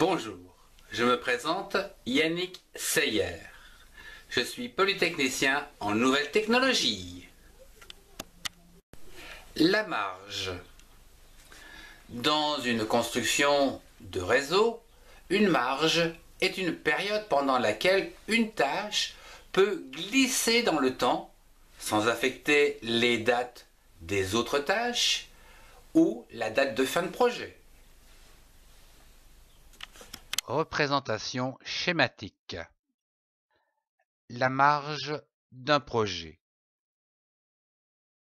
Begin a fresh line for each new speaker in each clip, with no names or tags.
Bonjour, je me présente Yannick Seyer. Je suis polytechnicien en nouvelles technologies. La marge. Dans une construction de réseau, une marge est une période pendant laquelle une tâche peut glisser dans le temps sans affecter les dates des autres tâches ou la date de fin de projet représentation schématique. La marge d'un projet.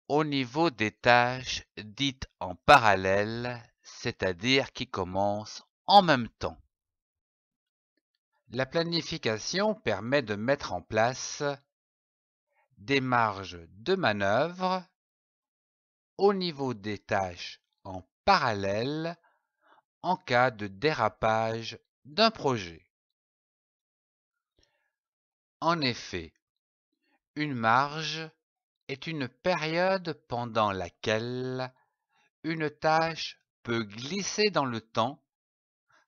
Au niveau des tâches dites en parallèle, c'est-à-dire qui commencent en même temps. La planification permet de mettre en place des marges de manœuvre au niveau des tâches en parallèle en cas de dérapage d'un projet. En effet, une marge est une période pendant laquelle une tâche peut glisser dans le temps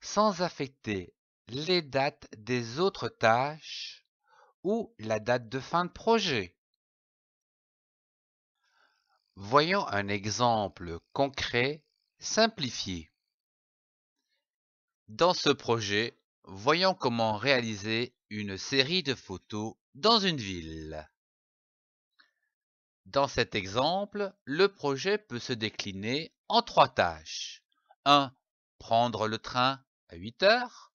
sans affecter les dates des autres tâches ou la date de fin de projet. Voyons un exemple concret simplifié. Dans ce projet, voyons comment réaliser une série de photos dans une ville. Dans cet exemple, le projet peut se décliner en trois tâches. 1. Prendre le train à 8 heures.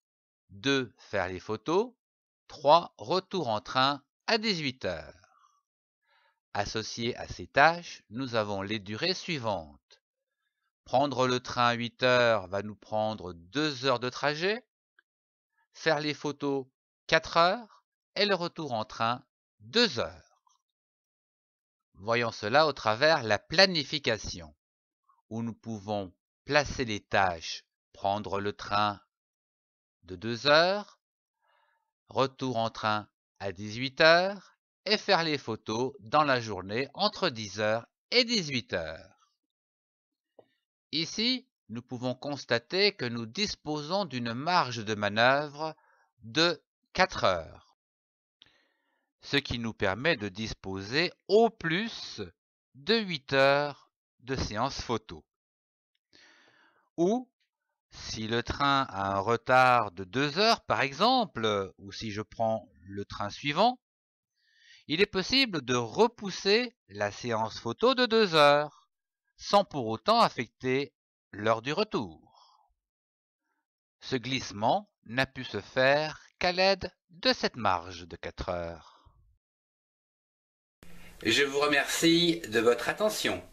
2. Faire les photos. 3. Retour en train à 18 heures. Associées à ces tâches, nous avons les durées suivantes. Prendre le train à 8 heures va nous prendre 2 heures de trajet. Faire les photos 4 heures et le retour en train 2 heures. Voyons cela au travers la planification, où nous pouvons placer les tâches, prendre le train de 2 heures, retour en train à 18 heures et faire les photos dans la journée entre 10 heures et 18 heures. Ici, nous pouvons constater que nous disposons d'une marge de manœuvre de 4 heures, ce qui nous permet de disposer au plus de 8 heures de séance photo. Ou, si le train a un retard de 2 heures par exemple, ou si je prends le train suivant, il est possible de repousser la séance photo de 2 heures sans pour autant affecter l'heure du retour. Ce glissement n'a pu se faire qu'à l'aide de cette marge de 4 heures. Je vous remercie de votre attention.